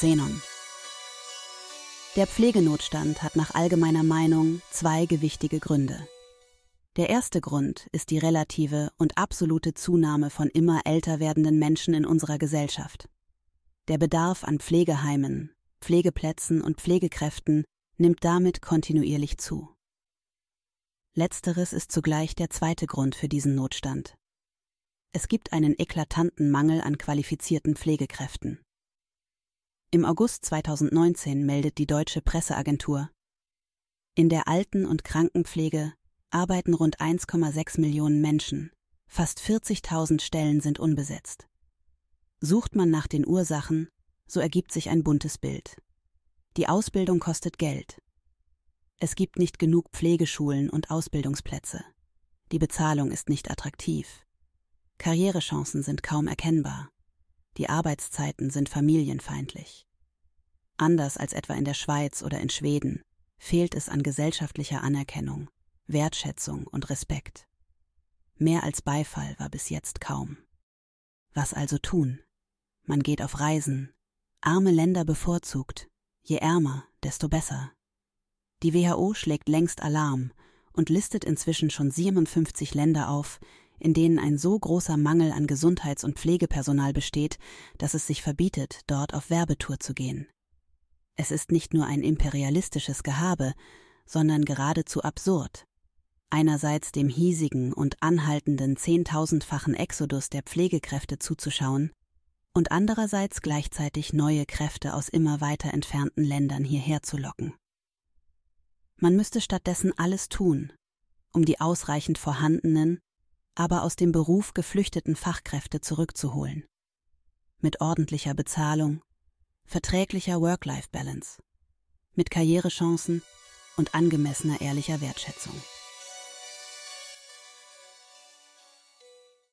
Zenon. Der Pflegenotstand hat nach allgemeiner Meinung zwei gewichtige Gründe. Der erste Grund ist die relative und absolute Zunahme von immer älter werdenden Menschen in unserer Gesellschaft. Der Bedarf an Pflegeheimen, Pflegeplätzen und Pflegekräften nimmt damit kontinuierlich zu. Letzteres ist zugleich der zweite Grund für diesen Notstand. Es gibt einen eklatanten Mangel an qualifizierten Pflegekräften. Im August 2019 meldet die deutsche Presseagentur. In der Alten- und Krankenpflege arbeiten rund 1,6 Millionen Menschen, fast 40.000 Stellen sind unbesetzt. Sucht man nach den Ursachen, so ergibt sich ein buntes Bild. Die Ausbildung kostet Geld. Es gibt nicht genug Pflegeschulen und Ausbildungsplätze. Die Bezahlung ist nicht attraktiv. Karrierechancen sind kaum erkennbar. Die Arbeitszeiten sind familienfeindlich. Anders als etwa in der Schweiz oder in Schweden fehlt es an gesellschaftlicher Anerkennung, Wertschätzung und Respekt. Mehr als Beifall war bis jetzt kaum. Was also tun? Man geht auf Reisen, arme Länder bevorzugt, je ärmer, desto besser. Die WHO schlägt längst Alarm und listet inzwischen schon 57 Länder auf, in denen ein so großer Mangel an Gesundheits- und Pflegepersonal besteht, dass es sich verbietet, dort auf Werbetour zu gehen. Es ist nicht nur ein imperialistisches Gehabe, sondern geradezu absurd. Einerseits dem hiesigen und anhaltenden zehntausendfachen Exodus der Pflegekräfte zuzuschauen und andererseits gleichzeitig neue Kräfte aus immer weiter entfernten Ländern hierher zu locken. Man müsste stattdessen alles tun, um die ausreichend vorhandenen, aber aus dem Beruf geflüchteten Fachkräfte zurückzuholen. Mit ordentlicher Bezahlung, verträglicher Work-Life-Balance mit Karrierechancen und angemessener ehrlicher Wertschätzung.